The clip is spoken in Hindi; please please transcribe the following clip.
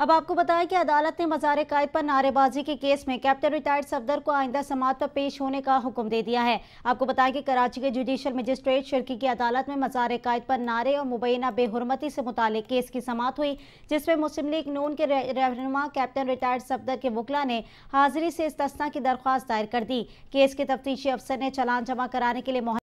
अब आपको बताया कि अदालत ने मजार कायद पर नारेबाजी के केस में कैप्टन रिटायर्ड सफदर को आइंदा समात पर पेश होने का हुक्म दे दिया है आपको बताया कि कराची के जुडिशियल मजिस्ट्रेट शिरकी की अदालत में मजार कायद पर नारे और मुबैना बेहरमती से मुतल केस की समात हुई जिसमें मुस्लिम लीग नून के रहनुमा कैप्टन रिटायर्ड सफदर के वकला ने हाजिरी से तस्ना की दरख्वास्त दायर कर दी केस के तफ्तीशी अफसर ने चलान जमा कराने के लिए